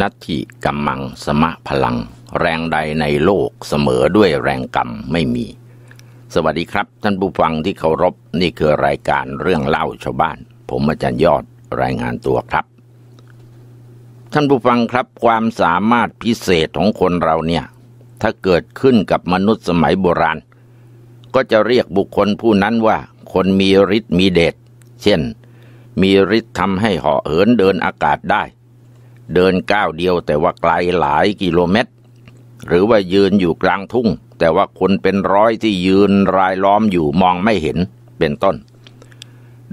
นัตถิกัมมังสมะพลัง แรงใดในโลกเสมอด้วยแรงกรรมไม่มี สวัสดีครับท่านผู้ฟังที่เคารพนี่คือรายการเรื่องเล่าชาวบ้าน ผมอาจารย์ยอดรายงานตัวครับ ท่านผู้ฟังครับความสามารถพิเศษของคนเราเนี่ย ถ้าเกิดขึ้นกับมนุษย์สมัยโบราณ ก็จะเรียกบุคคลผู้นั้นว่า คนมีฤทธิ์มีเดชเช่น มีฤทธิ์ทำให้เหาะเหินเดินอากาศได้เดินก้าวเดียวแต่ว่าไกลหลายกิโลเมตร หรือว่ายืนอยู่กลางทุ่งแต่ว่าคนเป็นร้อยที่ยืนรายล้อมอยู่มองไม่เห็นเป็นต้น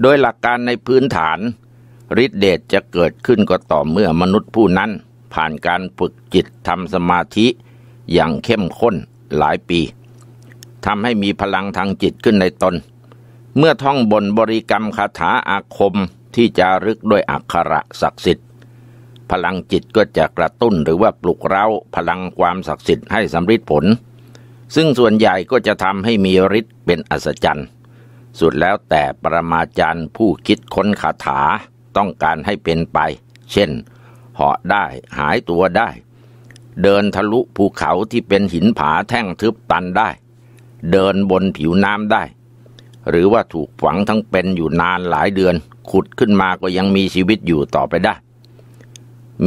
โดยหลักการในพื้นฐานฤทธิเดชจะเกิดขึ้นก็ต่อเมื่อมนุษย์ผู้นั้น ผ่านการฝึกจิตทำสมาธิอย่างเข้มข้นหลายปีทำให้มีพลังทางจิตขึ้นในตนเมื่อท่องบนบริกรรมคาถาอาคมที่จะรึกด้วยอักขระศักดิ์สิทธิ์พลังจิตก็จะกระตุ้นหรือว่าปลุกเร้า พลังความศักดิ์สิทธิ์ให้สำเร็จผล ซึ่งส่วนใหญ่ก็จะทำให้มีฤทธิ์เป็นอัศจรรย์ สุดแล้วแต่ปรมาจารย์ผู้คิดค้นคาถาต้องการให้เป็นไป เช่นเหาะได้หายตัวได้ เดินทะลุภูเขาที่เป็นหินผาแท่งทึบตันได้ เดินบนผิวน้ำได้ หรือว่าถูกฝังทั้งเป็นอยู่นานหลายเดือน ขุดขึ้นมาก็ยังมีชีวิตอยู่ต่อไปได้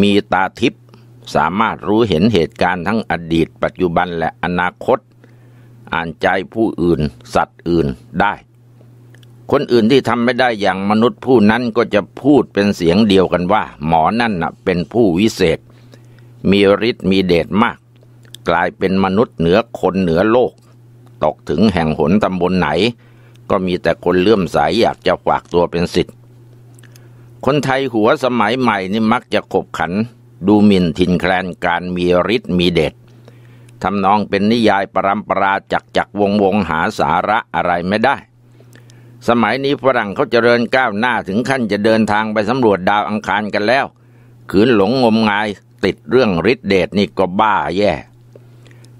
มีตาทิพย์สามารถรู้เห็นเหตุการณ์ทั้งอดีต ปัจจุบันและอนาคต อ่านใจผู้อื่นสัตว์อื่นได้ คนอื่นที่ทำไม่ได้อย่างมนุษย์ผู้นั้นก็จะพูดเป็นเสียงเดียวกันว่า หมอนั่นนะเป็นผู้วิเศษ มีฤทธิ์มีเดชมาก กลายเป็นมนุษย์เหนือคนเหนือโลกตกถึงแห่งหนตำบลไหน ก็มีแต่คนเลื่อมใสยอยากจะฝากตัวเป็นสิทธิ์คนไทยหัวสมัยใหม่นี่มักจะขบขันดูหมิ่นทินแคลนการมีฤทธิ์มีเดชทำนองเป็นนิยายปรำปราจักจักวงวงหาสาระอะไรไม่ได้ สมัยนี้ฝรั่งเขาจเจริญก้าวหน้าถึงขั้นจะเดินทางไปสำรวจดาวอังคารกันแล้วขืนหลงงมงายติดเรื่องฤทธิ์เดชนี่ก็บ้าแย่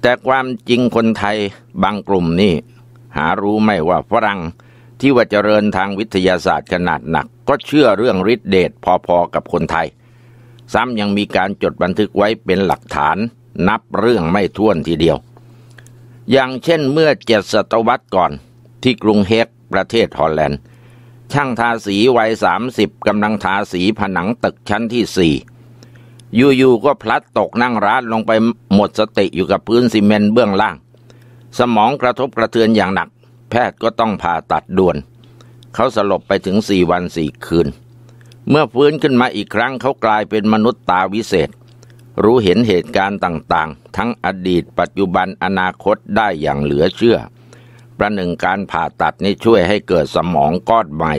แต่ความจริงคนไทยบางกลุ่มนี่หารู้ไม่ว่าฝรั่งที่ว่าเจริญทางวิทยาศาสตร์ขนาดหนักก็เชื่อเรื่องฤทธิเดชพอๆกับคนไทย ซ้ำยังมีการจดบันทึกไว้เป็นหลักฐานนับเรื่องไม่ท้วนทีเดียว อย่างเช่นเมื่อเจ็ดศตวรรษก่อนที่กรุงเฮกประเทศฮอลแลนด์ ช่างทาสีวัยสามสิบกำลังทาสีผนังตึกชั้นที่สี่อยู่ๆก็พลัดตกนั่งร้านลงไปหมดสติอยู่กับพื้นซีเมนต์เบื้องล่าง สมองกระทบกระเทือนอย่างหนักแพทย์ก็ต้องผ่าตัดด่วน เขาสลบไปถึงสี่วันสี่คืน เมื่อฟื้นขึ้นมาอีกครั้งเขากลายเป็นมนุษย์ตาวิเศษ รู้เห็นเหตุการณ์ต่างๆ ทั้งอดีตปัจจุบันอนาคตได้อย่างเหลือเชื่อ ประหนึ่งการผ่าตัดนี่ช่วยให้เกิดสมองก้อนใหม่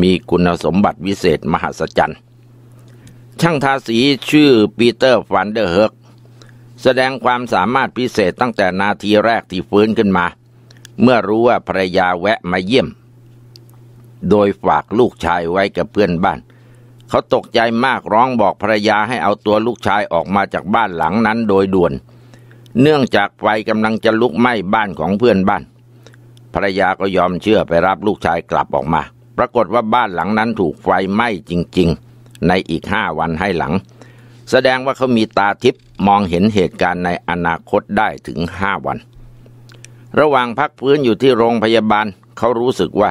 มีคุณสมบัติวิเศษมหัศจรรย์ ช่างทาสีชื่อปีเตอร์ฟันเดอร์เฮิร์กแสดงความสามารถพิเศษตั้งแต่นาทีแรกที่ฟื้นขึ้นมาเมื่อรู้ว่าภรรยาแวะมาเยี่ยม โดยฝากลูกชายไว้กับเพื่อนบ้าน เขาตกใจมากร้องบอกภรรยาให้เอาตัวลูกชายออกมาจากบ้านหลังนั้นโดยด่วน เนื่องจากไฟกำลังจะลุกไหม้บ้านของเพื่อนบ้าน ภรรยาก็ยอมเชื่อไปรับลูกชายกลับออกมา ปรากฏว่าบ้านหลังนั้นถูกไฟไหม้จริงๆ ในอีกห้าวันให้หลัง แสดงว่าเขามีตาทิพย์มองเห็นเหตุการณ์ในอนาคตได้ถึงห้าวันระหว่างพักฟื้นอยู่ที่โรงพยาบาล เขารู้สึกว่า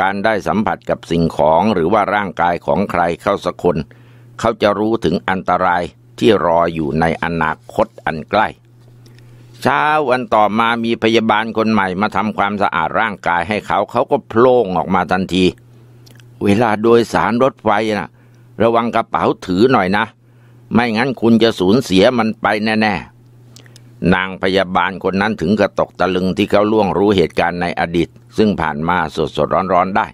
การได้สัมผัสกับสิ่งของหรือว่าร่างกายของใครเข้าสักคน เขาจะรู้ถึงอันตรายที่รออยู่ในอนาคตอันใกล้เช้าวันต่อมามีพยาบาลคนใหม่มาทำความสะอาดร่างกายให้เขาเขาก็โผล่ออกมาทันที เวลาโดยสารรถไฟนะะระวังกระเป๋าถือหน่อยนะ ไม่งั้นคุณจะสูญเสียมันไปแน่ ๆนางพยาบาลคนนั้นถึงกระตกตะลึงที่เขาล่วงรู้เหตุการณ์ในอดีต ซึ่งผ่านมาสดสดร้อนๆได้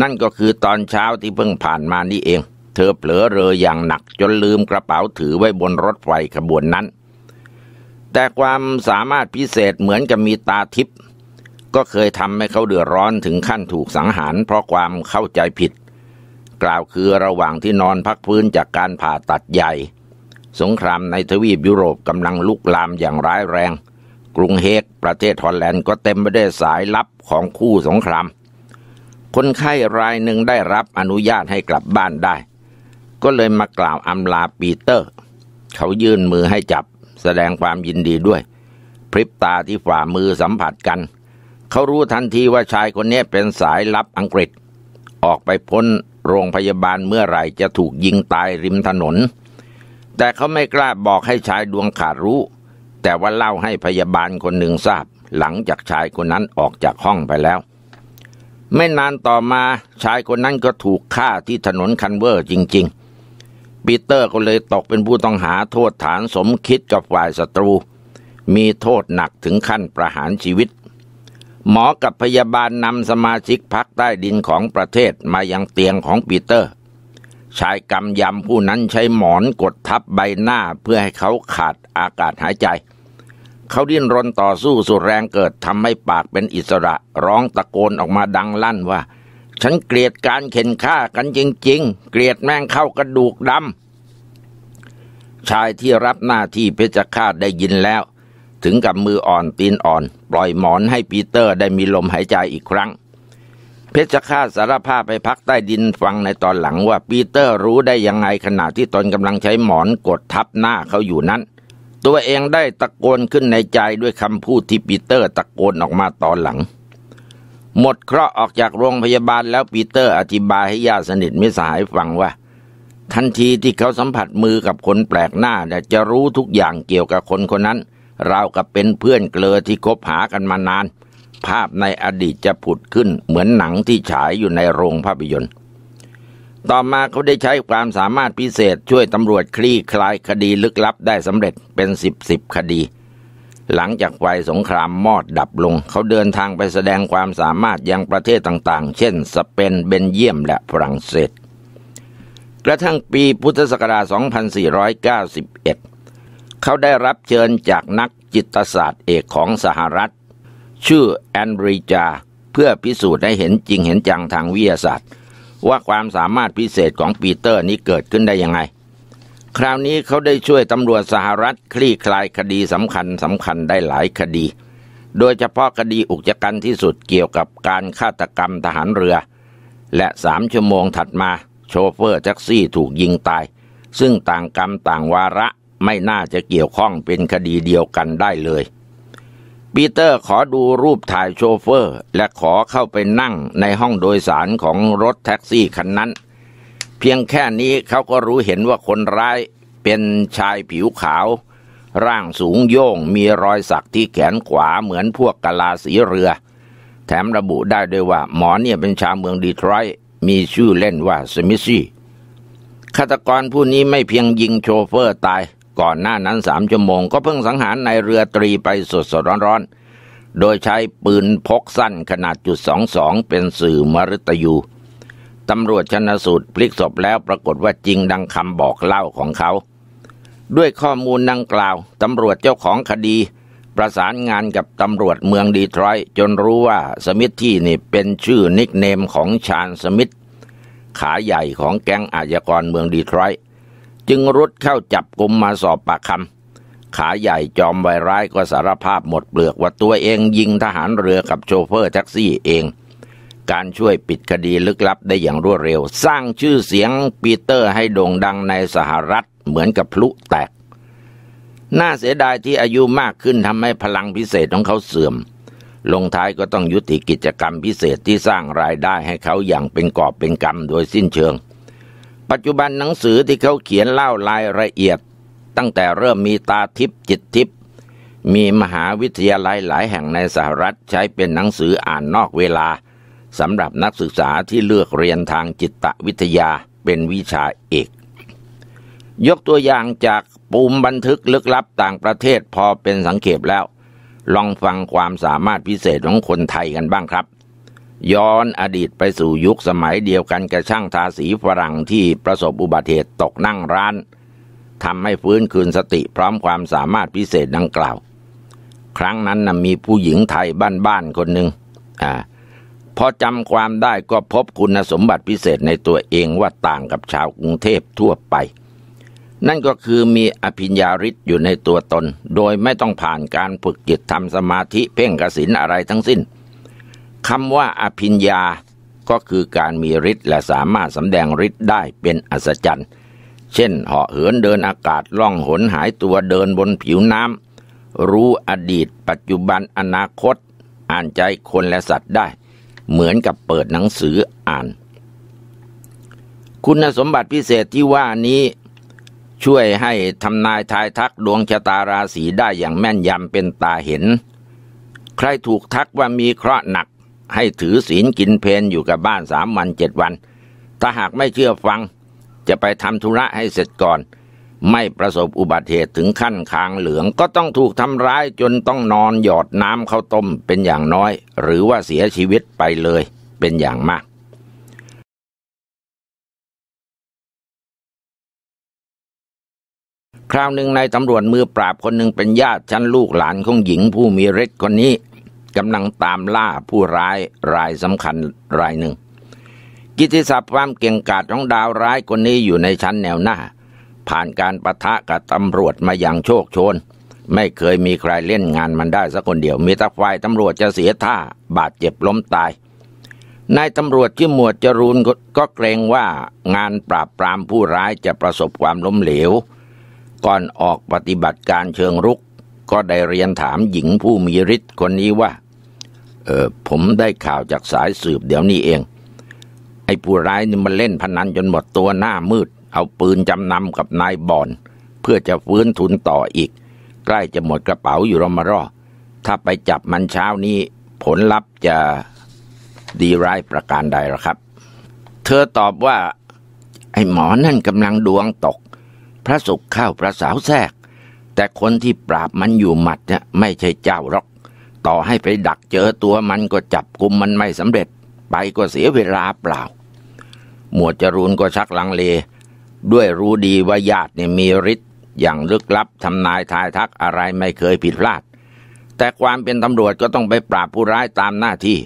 นั่นก็คือตอนเช้าที่เพิ่งผ่านมานี่เอง เธอเผลอเรออย่างหนักจนลืมกระเป๋าถือไว้บนรถไฟขบวนนั้น แต่ความสามารถพิเศษเหมือนกับมีตาทิพย์ ก็เคยทำให้เขาเดือดร้อนถึงขั้นถูกสังหารเพราะความเข้าใจผิด กล่าวคือระหว่างที่นอนพักพื้นจากการผ่าตัดใหญ่สงครามในทวีปยุโรปกำลังลุกลามอย่างร้ายแรง กรุงเฮกประเทศฮอลแลนด์ก็เต็มไปด้วยสายลับของคู่สงคราม คนไข้รายหนึ่งได้รับอนุญาตให้กลับบ้านได้ ก็เลยมากล่าวอำลาปีเตอร์ เขายื่นมือให้จับแสดงความยินดีด้วยพริบตาที่ฝ่ามือสัมผัสกัน เขารู้ทันทีว่าชายคนนี้เป็นสายลับอังกฤษ ออกไปพ้นโรงพยาบาลเมื่อไหร่จะถูกยิงตายริมถนนแต่เขาไม่กล้าบอกให้ชายดวงขาดรู้ แต่ว่าเล่าให้พยาบาลคนหนึ่งทราบ หลังจากชายคนนั้นออกจากห้องไปแล้ว ไม่นานต่อมาชายคนนั้นก็ถูกฆ่าที่ถนนคันเวอร์จริง ๆ ปีเตอร์ก็เลยตกเป็นผู้ต้องหาโทษฐานสมคิดกับฝ่ายศัตรู มีโทษหนักถึงขั้นประหารชีวิต หมอกับพยาบาลนำสมาชิกพักใต้ดินของประเทศมายังเตียงของปีเตอร์ชายกำยำผู้นั้นใช้หมอนกดทับใบหน้าเพื่อให้เขาขาดอากาศหายใจ เขาดิ้นรนต่อสู้สุดแรงเกิดทำให้ปากเป็นอิสระ ร้องตะโกนออกมาดังลั่นว่า ฉันเกลียดการเข็นฆ่ากันจริงๆ เกลียดแม่งเข้ากระดูกดำชายที่รับหน้าที่เพชฌฆาตได้ยินแล้ว ถึงกับมืออ่อนตีนอ่อน ปล่อยหมอนให้ปีเตอร์ได้มีลมหายใจอีกครั้งเพชรฆาตสารภาพไปพักใต้ดินฟังในตอนหลังว่าปีเตอร์รู้ได้ยังไงขณะที่ตนกำลังใช้หมอนกดทับหน้าเขาอยู่นั้น ตัวเองได้ตะโกนขึ้นในใจด้วยคำพูดที่ปีเตอร์ตะโกนออกมาตอนหลัง หมดเคราะห์ออกจากโรงพยาบาลแล้วปีเตอร์อธิบายให้ญาติสนิทมิสายฟังว่า ทันทีที่เขาสัมผัสมือกับคนแปลกหน้าจะรู้ทุกอย่างเกี่ยวกับคนคนนั้นเรากับเป็นเพื่อนเกลอที่คบหากันมานานภาพในอดีตจะผุดขึ้นเหมือนหนังที่ฉายอยู่ในโรงภาพยนตร์ ต่อมาเขาได้ใช้ความสามารถพิเศษช่วยตำรวจคลี่คลายคดีลึกลับได้สำเร็จเป็นสิบสิบคดี หลังจากไฟสงครามมอดดับลงเขาเดินทางไปแสดงความสามารถยังประเทศต่างๆ เช่นสเปนเบนเยียมและฝรั่งเศส กระทั่งปีพุทธศักราช 2491 เขาได้รับเชิญจากนักจิตศาสตร์เอกของสหรัฐชื่อแอนดริจา เพื่อพิสูจน์ให้เห็นจริงเห็นจังทางวิทยาศาสตร์ ว่าความสามารถพิเศษของปีเตอร์นี้เกิดขึ้นได้ยังไง คราวนี้เขาได้ช่วยตำรวจสหรัฐคลี่คลายคดีสำคัญสำคัญได้หลายคดี โดยเฉพาะคดีอุกจกันที่สุดเกี่ยวกับการฆาตกรรมทหารเรือ และสามชั่วโมงถัดมา โชเฟอร์แท็กซี่ถูกยิงตาย ซึ่งต่างกรรมต่างวาระไม่น่าจะเกี่ยวข้องเป็นคดีเดียวกันได้เลยปีเตอร์ขอดูรูปถ่ายโชเฟอร์ และขอเข้าไปนั่งในห้องโดยสารของรถแท็กซี่คันนั้น เพียงแค่นี้เขาก็รู้เห็นว่าคนร้ายเป็นชายผิวขาว ร่างสูงโย่งมีรอยสักที่แขนขวาเหมือนพวกกะลาสีเรือ แถมระบุได้ด้วยว่าหมอเนี่ยเป็นชาวเมืองดีทรอยมีชื่อเล่นว่าสมิซี่ฆาตกรผู้นี้ไม่เพียงยิงโชเฟอร์ตายก่อนหน้านั้นสามชั่วโมงก็เพิ่งสังหารนายเรือตรีไปสดสดร้อนๆโดยใช้ปืนพกสั้นขนาดจุดสองสองเป็นสื่อมรตยู ตำรวจชนสูตรพลิกศพแล้วปรากฏว่าจริงดังคำบอกเล่าของเขา ด้วยข้อมูลดังกล่าวตำรวจเจ้าของคดี ประสานงานกับตำรวจเมืองดีทรอยจนรู้ว่าสมิธที่นี่เป็นชื่อนิกเนมของชานสมิธขาใหญ่ของแก๊งอาญากรเมืองดีทรอยจึงรุดเข้าจับกลุ่มมาสอบปากคำขาใหญ่จอมไวร้ายก็สารภาพหมดเปลือกว่าตัวเองยิงทหารเรือกับโชเฟอร์แท็กซี่เอง การช่วยปิดคดีลึกลับได้อย่างรวดเร็ว สร้างชื่อเสียงปีเตอร์ให้โด่งดังในสหรัฐเหมือนกับพลุแตก น่าเสียดายที่อายุมากขึ้นทำให้พลังพิเศษของเขาเสื่อม ลงท้ายก็ต้องยุติกิจกรรมพิเศษที่สร้างรายได้ให้เขาอย่างเป็นกอบเป็นกรรโดยสิ้นเชิงปัจจุบันหนังสือที่เขาเขียนเล่ารายละเอียด ตั้งแต่เริ่มมีตาทิพย์จิตทิพย์มีมหาวิทยาลัยหลายแห่งในสหรัฐใช้เป็นหนังสืออ่านนอกเวลาสำหรับนักศึกษาที่เลือกเรียนทางจิตวิทยาเป็นวิชาเอกยกตัวอย่างจากปูมบันทึกลึกลับต่างประเทศพอเป็นสังเกตแล้ว ลองฟังความสามารถพิเศษของคนไทยกันบ้างครับย้อนอดีตไปสู่ยุคสมัยเดียวกันกับช่างทาสีฝรั่งที่ประสบอุบัติเหตุตกนั่งร้านทำให้ฟื้นคืนสติพร้อมความสามารถพิเศษดังกล่าว ครั้งนั้นนะมีผู้หญิงไทยบ้านๆคนหนึ่งอ่าพอจำความได้ก็พบคุณสมบัติพิเศษในตัวเองว่าต่างกับชาวกรุงเทพทั่วไป นั่นก็คือมีอภิญญาฤทธิ์อยู่ในตัวตน โดยไม่ต้องผ่านการฝึกจิตทำสมาธิเพ่งกสินอะไรทั้งสิ้นคำว่าอภิญญาก็คือการมีฤทธิ์และสามารถสำแดงฤทธิ์ได้เป็นอัศจรรย์ เช่นเหาะเหินเดินอากาศล่องหนหายตัวเดินบนผิวน้ำรู้อดีตปัจจุบันอนาคต อ่านใจคนและสัตว์ได้ เหมือนกับเปิดหนังสืออ่าน คุณสมบัติพิเศษที่ว่านี้ ช่วยให้ทำนายทายทักดวงชะตาราศีได้อย่างแม่นยำเป็นตาเห็น ใครถูกทักว่ามีเคราะห์หนักให้ถือศีลกินเพนอยู่กับบ้านสามวันเจ็ดวัน ถ้าหากไม่เชื่อฟัง จะไปทำธุระให้เสร็จก่อน ไม่ประสบอุบัติเหตุถึงขั้นคางเหลืองก็ต้องถูกทำร้ายจนต้องนอนหยอดน้ำข้าวต้มเป็นอย่างน้อย หรือว่าเสียชีวิตไปเลยเป็นอย่างมาก คราวหนึ่งนายตำรวจมือปราบ คนหนึ่งเป็นญาติชั้นลูกหลานของหญิงผู้มีฤทธิ์คนนี้กำลังตามล่าผู้ร้ายรายสำคัญรายหนึ่งกิติศัพท์ความเก่งกาจของดาวร้ายคนนี้อยู่ในชั้นแนวหน้า ผ่านการประทะกับตำรวจมาอย่างโชคโชน ไม่เคยมีใครเล่นงานมันได้สักคนเดียว มีตะไฟายตำรวจจะเสียท่าบาดเจ็บล้มตายนายตำรวจที่หมวดจรูนก็เกรงว่างานปราบปรามผู้ร้ายจะประสบความล้มเหลว ก่อนออกปฏิบัติการเชิงรุก ก็ได้เรียนถามหญิงผู้มีฤทธิ์คนนี้ว่าเออผมได้ข่าวจากสายสืบเดี๋ยวนี้เอง ไอ้ผู้ร้ายนี่มันเล่นพนันจนหมดตัวหน้ามืด เอาปืนจำนำกับนายบอน เพื่อจะฟื้นทุนต่ออีก ใกล้จะหมดกระเป๋าอยู่รมารอ ถ้าไปจับมันเช้านี้ผลลัพธ์จะดีร้ายประการใดหรอครับ เธอตอบว่าไอ้หมอนั่นกำลังดวงตก พระสุขเข้าพระสาวแทรก แต่คนที่ปราบมันอยู่หมัดเนี่ยไม่ใช่เจ้าหรอกต่อให้ไปดักเจอตัวมันก็จับกลุมมันไม่สำเร็จไปก็เสียเวลาเปล่าหมวดจรูนก็ชักลังเล ด้วยรู้ดีว่าญาติเนี่ยมีฤทธิ์อย่างลึกลับทำนายทายทักอะไรไม่เคยผิดพลาด แต่ความเป็นตำรวจก็ต้องไปปราบผู้ร้ายตามหน้าที่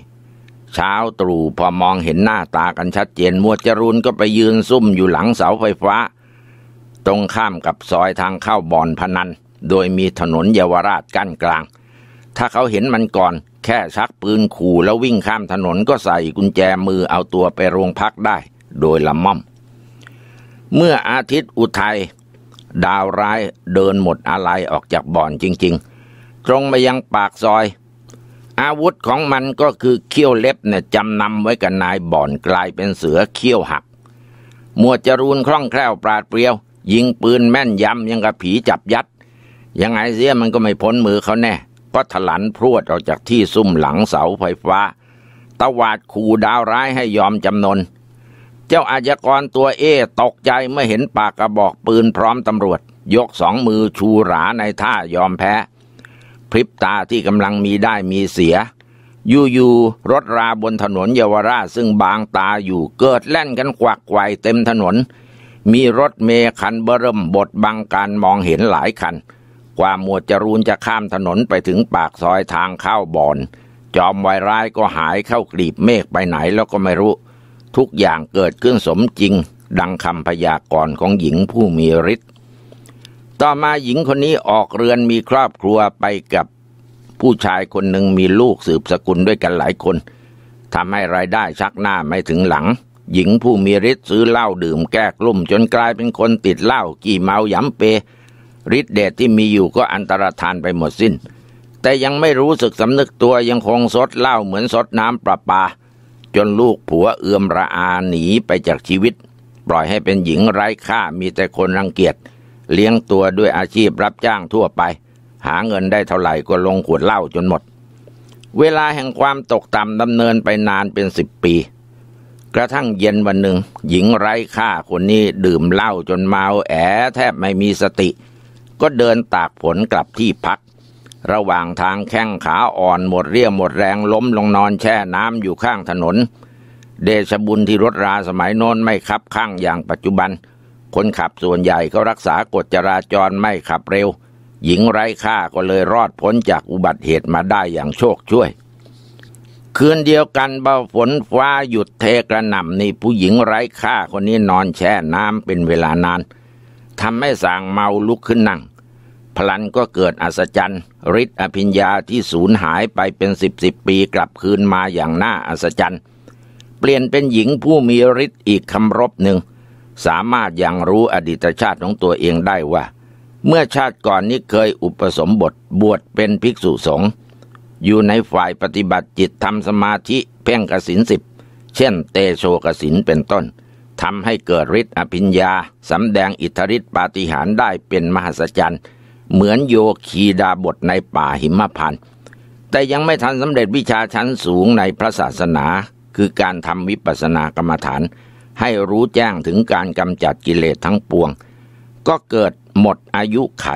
เช้าตรู่พอมองเห็นหน้าตากันชัดเจนหมวดจรูนก็ไปยืนซุ่มอยู่หลังเสาไฟฟ้า ตรงข้ามกับซอยทางเข้าบ่อนพนัน โดยมีถนนเยาวราชกั้นกลางถ้าเขาเห็นมันก่อนแค่ชักปืนขู่แล้ววิ่งข้ามถนนก็ใส่กุญแจมือเอาตัวไปโรงพักได้โดยละม่อม เมื่ออาทิตย์อุทัยดาวร้ายเดินหมดอะไรออกจากบ่อนจริงๆ ตรงมายังปากซอย อาวุธของมันก็คือเขี้ยวเล็บเนี่ยจำนำไว้กับนายบ่อนกลายเป็นเสือเขี้ยวหักหมวดจรูนคล่องแคล่วปราดเปรียว ยิงปืนแม่นยำยังกับผีจับยัดยังไงเสียมันก็ไม่พ้นมือเขาแน่ก็ถลันพรวดออกจากที่ซุ่มหลังเสาไฟฟ้าตวาดขู่ดาวร้ายให้ยอมจำนน เจ้าอาญากรตัวเอตกใจเมื่อเห็นปากกระบอกปืนพร้อมตำรวจ ยกสองมือชูหราในท่ายอมแพ้พริบตาที่กำลังมีได้มีเสีย อยู่ๆรถราบนถนนเยาวราชซึ่งบางตาอยู่เกิดแล่นกันกวักไกวเต็มถนน มีรถเมคันเบริ่มบดบังการมองเห็นหลายคันว่าหมวดจรูนจะข้ามถนนไปถึงปากซอยทางเข้าบ่อน จอมวายร้ายก็หายเข้ากลีบเมฆไปไหนแล้วก็ไม่รู้ ทุกอย่างเกิดขึ้นสมจริง ดังคำพยากรณ์ของหญิงผู้มีฤทธิ์ต่อมาหญิงคนนี้ออกเรือนมีครอบครัวไปกับผู้ชายคนหนึ่งมีลูกสืบสกุลด้วยกันหลายคนทำให้รายได้ชักหน้าไม่ถึงหลัง หญิงผู้มีฤทธิ์ซื้อเหล้าดื่มแก้กลุ่ม จนกลายเป็นคนติดเหล้ากี่เมาหยำเปฤทธิเดชที่มีอยู่ก็อันตรธานไปหมดสิน้น แต่ยังไม่รู้สึกสำนึกตัวยังคงซดเหล้าเหมือนซดน้ำประปา จนลูกผัวเอื้อมระอาหนีไปจากชีวิต ปล่อยให้เป็นหญิงไร้ค่ามีแต่คนรังเกียจเลี้ยงตัวด้วยอาชีพรับจ้างทั่วไป หาเงินได้เท่าไหร่ก็ลงขวดเหล้าจนหมด เวลาแห่งความตกต่ำดำเนินไปนานเป็นสิบปี กระทั่งเย็นวันหนึ่ง หญิงไร้ค่าคนนี้ดื่มเหล้าจนเมา แอแทบไม่มีสติก็เดินตากฝนกลับที่พัก ระหว่างทางแข้งขาอ่อนหมดเรี่ยวหมดแรงล้มลงนอนแช่น้ำอยู่ข้างถนน เดชบุญที่รถราสมัยโน้นไม่ขับข้างอย่างปัจจุบัน คนขับส่วนใหญ่ก็รักษากฎจราจรไม่ขับเร็ว หญิงไร้ค่าก็เลยรอดพ้นจากอุบัติเหตุมาได้อย่างโชคช่วย คืนเดียวกันเบาฝนฟ้าหยุดเทกระหน่ำนี่ผู้หญิงไร้ค่าคนนี้นอนแช่น้ำเป็นเวลานานทำให้สางเมาลุกขึ้นนั่ง พลันก็เกิดอัศจรรย์ฤทธิ์อภิญญาที่สูญหายไปเป็นสิบสิบปีกลับคืนมาอย่างน่าอัศจรรย์ เปลี่ยนเป็นหญิงผู้มีฤทธิ์อีกคำรบหนึ่ง สามารถยังรู้อดีตชาติของตัวเองได้ว่า เมื่อชาติก่อนนี้เคยอุปสมบทบวชเป็นภิกษุสงฆ์อยู่ในฝ่ายปฏิบัติจิตทำสมาธิเพ่งกสินสิบเช่น เตโชกสินเป็นต้นทำให้เกิดฤทธิ์อภิญญาสาแดงอิทธิฤทธิปาฏิหาริย์ได้เป็นมหัศจรรย์เหมือนโยคีดาบทในป่าหิมพานต์แต่ยังไม่ทันสำเร็จวิชาชั้นสูงในพระศาสนา คือการทำวิปัสสนากรรมฐาน ให้รู้แจ้งถึงการกำจัดกิเลสทั้งปวง ก็เกิดหมดอายุไข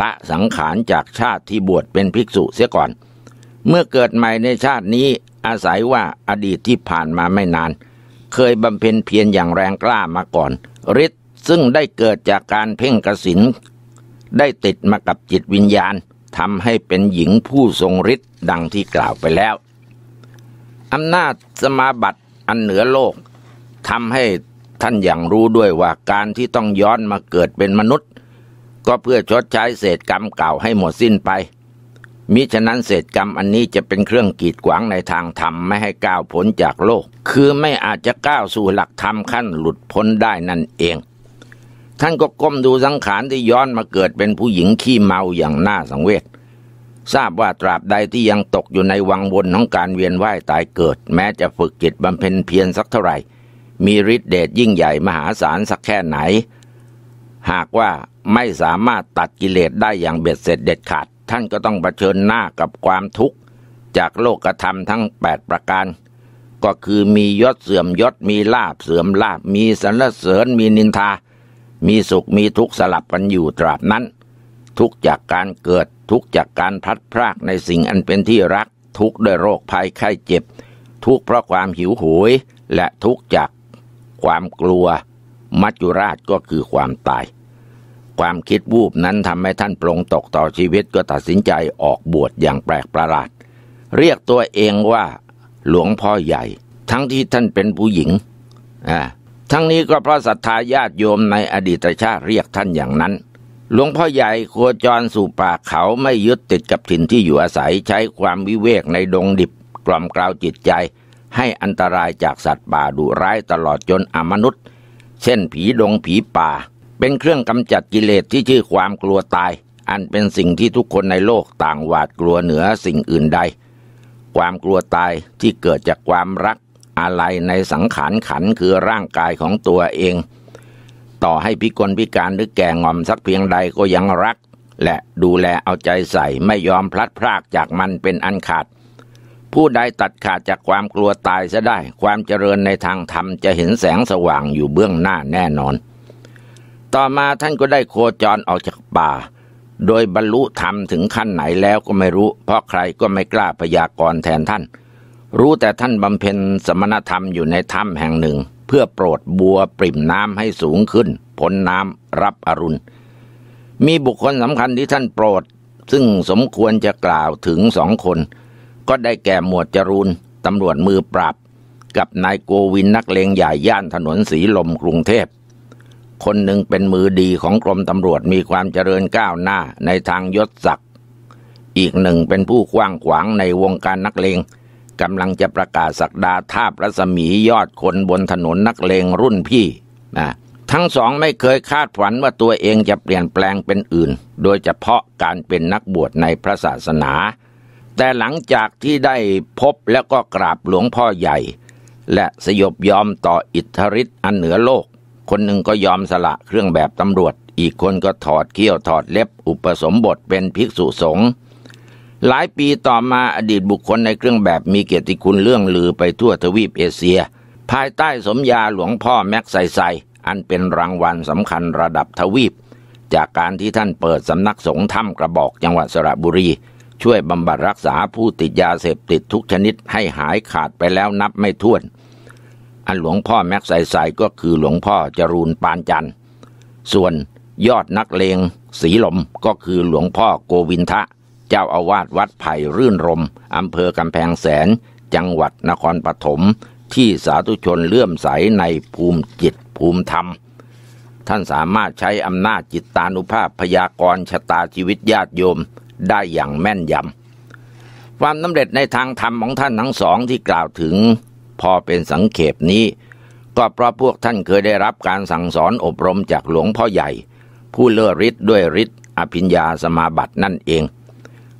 ละสังขารจากชาติที่บวชเป็นภิกษุเสียก่อน เมื่อเกิดใหม่ในชาตินี้อาศัยว่าอดีตที่ผ่านมาไม่นานเคยบำเพ็ญเพียรอย่างแรงกล้ามาก่อนฤทธิ์ซึ่งได้เกิดจากการเพ่งกสินได้ติดมากับจิตวิญญาณทำให้เป็นหญิงผู้ทรงฤทธิ์ดังที่กล่าวไปแล้วอำนาจสมาบัติอันเหนือโลกทำให้ท่านอย่างรู้ด้วยว่าการที่ต้องย้อนมาเกิดเป็นมนุษย์ ก็เพื่อชดใช้เศษกรรมเก่าให้หมดสิ้นไปมิฉะนั้นเศษกรรมอันนี้จะเป็นเครื่องกีดขวางในทางธรรมไม่ให้ก้าวพ้นจากโลก คือไม่อาจจะก้าวสู่หลักธรรมขั้นหลุดพ้นได้นั่นเอง ท่านก็ก้มดูสังขารที่ย้อนมาเกิดเป็นผู้หญิงขี้เมาอย่างน่าสังเวชทราบว่าตราบใดที่ยังตกอยู่ในวังวนของการเวียนว่ายตายเกิด แม้จะฝึกจิตบำเพ็ญเพียรสักเท่าไหร่ มีฤทธิ์เดชยิ่งใหญ่มหาศาลสักแค่ไหน หากว่าไม่สามารถตัดกิเลสได้อย่างเบ็ดเสร็จเด็ดขาดท่านก็ต้องเผชิญหน้ากับความทุกข์จากโลกธรรมทั้ง 8 ประการ ก็คือมียศเสื่อมยศมีลาบเสื่อมลาบมีสรรเสริญมีนินทา มีสุขมีทุกข์สลับกันอยู่ตราบนั้น ทุกจากการเกิดทุกจากการพลัดพรากในสิ่งอันเป็นที่รัก ทุกด้วยโรคภัยไข้เจ็บ ทุกเพราะความหิวโหยและทุกจากความกลัว มัจจุราชก็คือความตายความคิดวูบนั้นทำให้ท่านปรงตกต่อชีวิตก็ตัดสินใจออกบวชอย่างแปลกประหลาดเรียกตัวเองว่าหลวงพ่อใหญ่ ทั้งที่ท่านเป็นผู้หญิงอ่าทั้งนี้ก็เพราะศรัทธาญาติโยมในอดีตชาติเรียกท่านอย่างนั้น หลวงพ่อใหญ่โคจรสู่ป่าเขาไม่ยึดติดกับถิ่นที่อยู่อาศัยใช้ความวิเวกในดงดิบกล่อมกล่าวจิตใจ ให้อันตรายจากสัตว์ป่าดุร้ายตลอดจนอมนุษย์ เช่นผีดงผีป่าเป็นเครื่องกำจัดกิเลสที่ชื่อความกลัวตาย อันเป็นสิ่งที่ทุกคนในโลกต่างหวาดกลัวเหนือสิ่งอื่นใด ความกลัวตายที่เกิดจากความรัก อะไรในสังขารขันคือร่างกายของตัวเอง ต่อให้พิกลพิการหรือแก่งอมสักเพียงใดก็ยังรัก และดูแลเอาใจใส่ไม่ยอมพลัดพรากจากมันเป็นอันขาด ผู้ใดตัดขาดจากความกลัวตายจะได้ความเจริญในทางธรรมจะเห็นแสงสว่างอยู่เบื้องหน้าแน่นอนต่อมาท่านก็ได้โคจรออกจากป่า โดยบรรลุธรรมถึงขั้นไหนแล้วก็ไม่รู้ เพราะใครก็ไม่กล้าพยากรณ์แทนท่าน รู้แต่ท่านบำเพ็ญสมณธรรมอยู่ในถ้ำแห่งหนึ่ง เพื่อโปรดบัวปริ่มน้ำให้สูงขึ้นพ้นน้ำรับอรุณ มีบุคคลสำคัญที่ท่านโปรดซึ่งสมควรจะกล่าวถึงสองคน ก็ได้แก่หมวดจรูนตำรวจมือปราบกับนายโกวินนักเลงใหญ่ย่านถนนสีลมกรุงเทพคนหนึ่งเป็นมือดีของกรมตำรวจมีความเจริญก้าวหน้าในทางยศศักดิ์ อีกหนึ่งเป็นผู้กว้างขวางในวงการนักเลงกำลังจะประกาศศักดาท่าพระสมียอดคนบนถนนนักเลงรุ่นพี่นะทั้งสองไม่เคยคาดฝันว่าตัวเองจะเปลี่ยนแปลงเป็นอื่น โดยเฉพาะการเป็นนักบวชในพระศาสนา แต่หลังจากที่ได้พบแล้วก็กราบหลวงพ่อใหญ่ และสยบยอมต่ออิทธิฤทธิ์อันเหนือโลกคนหนึ่งก็ยอมสละเครื่องแบบตำรวจ อีกคนก็ถอดเขี้ยวถอดเล็บอุปสมบทเป็นภิกษุสงฆ์หลายปีต่อมาอดีตบุคคลในเครื่องแบบมีเกียรติคุณเรื่องลือไปทั่วทวีปเอเชีย ภายใต้สมญาหลวงพ่อแม็กไซไซอันเป็นรางวัลสำคัญระดับทวีป จากการที่ท่านเปิดสำนักสงฆ์ถ้ำกระบอกจังหวัดสระบุรีช่วยบำบัดรักษาผู้ติดยาเสพติดทุกชนิดให้หายขาดไปแล้วนับไม่ถ้วนอันหลวงพ่อแม็กไซไซก็คือหลวงพ่อจรูนปานจันทร์ ส่วนยอดนักเลงสีลมก็คือหลวงพ่อโกวินทะ เจ้าอาวาสวัดไผ่รื่นรมอำเภอกำแพงแสน จังหวัดนครปฐม ที่สาธุชนเลื่อมใสในภูมิจิตภูมิธรรม ท่านสามารถใช้อำนาจจิตตานุภาพพยากรชะตาชีวิตญาติโยมได้อย่างแม่นยำ ความสำเร็จในทางธรรมของท่านทั้งสองที่กล่าวถึงพอเป็นสังเขปนี้ ก็เพราะพวกท่านเคยได้รับการสั่งสอนอบรมจากหลวงพ่อใหญ่ ผู้เลื่อฤทธิ์ด้วยฤทธิ์อภิญญาสมาบัตินั่นเอง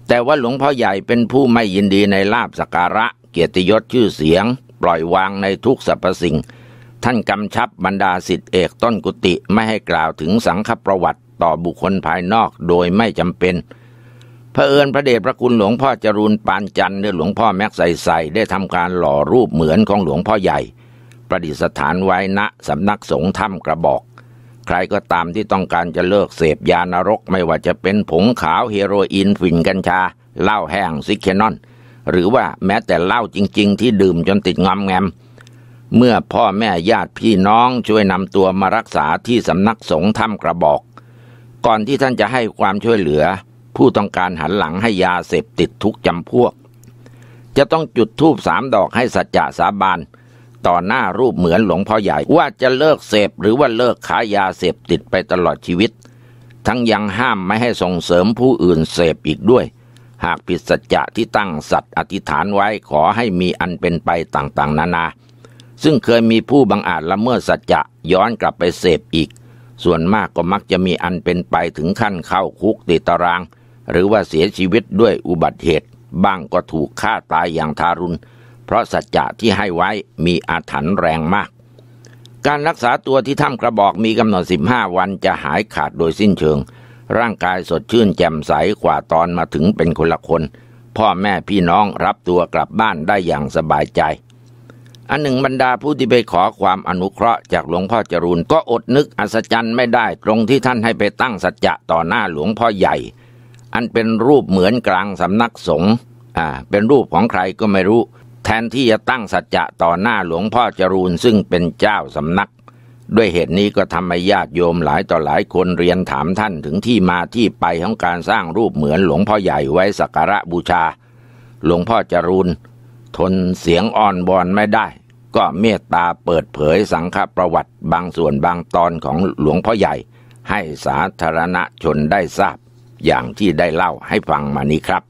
แต่ว่าหลวงพ่อใหญ่เป็นผู้ไม่ยินดีในลาบสการะเกียรติยศชื่อเสียง ปล่อยวางในทุกสรรพสิ่ง ท่านกำชับบรรดาสิทธิเอกต้นกุติไม่ให้กล่าวถึงสังฆประวัติ ต่อบุคคลภายนอกโดยไม่จำเป็นเอิญพระเดชพระคุณหลวงพ่อจรูนปานจันทร์หรือหลวงพ่อแม็กไซไซได้ทำการหล่อรูปเหมือนของหลวงพ่อใหญ่ ประดิษฐานไว้ณสำนักสงฆ์ถ้ำกระบอก ใครก็ตามที่ต้องการจะเลิกเสพยานรก ไม่ว่าจะเป็นผงขาวเฮโรอีนฝิ่นกัญชาเหล้าแห้งซิกเคนอน หรือว่าแม้แต่เหล้าจริงๆ ที่ดื่มจนติดงอมแงม เมื่อพ่อแม่ญาติพี่น้อง ช่วยนำตัวมารักษาที่สำนักสงฆ์ถ้ำกระบอก ก่อนที่ท่านจะให้ความช่วยเหลือผู้ต้องการหันหลังให้ยาเสพติดทุกจำพวก จะต้องจุดธูปสามดอกให้สัจจะสาบาน ต่อหน้ารูปเหมือนหลวงพ่อใหญ่ว่าจะเลิกเสพหรือว่าเลิกขายยาเสพติดไปตลอดชีวิต ทั้งยังห้ามไม่ให้ส่งเสริมผู้อื่นเสพอีกด้วย หากผิดสัจจะที่ตั้งสัตว์อธิษฐานไว้ขอให้มีอันเป็นไปต่างๆนานา ซึ่งเคยมีผู้บังอาจละเมิดสัจจะย้อนกลับไปเสพอีก ส่วนมากก็มักจะมีอันเป็นไปถึงขั้นเข้าคุกติดตารางหรือว่าเสียชีวิตด้วยอุบัติเหตุ บ้างก็ถูกฆ่าตายอย่างทารุณ เพราะสัจจะที่ให้ไว้มีอาถรรพ์แรงมาก การรักษาตัวที่ถ้ำกระบอกมีกำหนด15วันจะหายขาดโดยสิ้นเชิง ร่างกายสดชื่นแจ่มใสกว่าตอนมาถึงเป็นคนละคน พ่อแม่พี่น้องรับตัวกลับบ้านได้อย่างสบายใจ อันหนึ่งบรรดาผู้ที่ไปขอความอนุเคราะห์จากหลวงพ่อจรูนก็อดนึกอัศจรรย์ไม่ได้ตรงที่ท่านให้ไปตั้งสัจจะต่อหน้าหลวงพ่อใหญ่อันเป็นรูปเหมือนกลางสำนักสงฆ์ อ่า เป็นรูปของใครก็ไม่รู้ แทนที่จะตั้งสัจจะต่อหน้าหลวงพ่อจรูนซึ่งเป็นเจ้าสำนัก ด้วยเหตุนี้ก็ทำให้ญาติโยมหลายต่อหลายคนเรียนถามท่านถึงที่มาที่ไปของการสร้างรูปเหมือนหลวงพ่อใหญ่ไว้สักการะบูชา หลวงพ่อจรูนทนเสียงอ่อนบอนไม่ได้ ก็เมตตาเปิดเผยสังฆประวัติบางส่วนบางตอนของหลวงพ่อใหญ่ ให้สาธารณชนได้ทราบอย่างที่ได้เล่าให้ฟังมานี้ครับ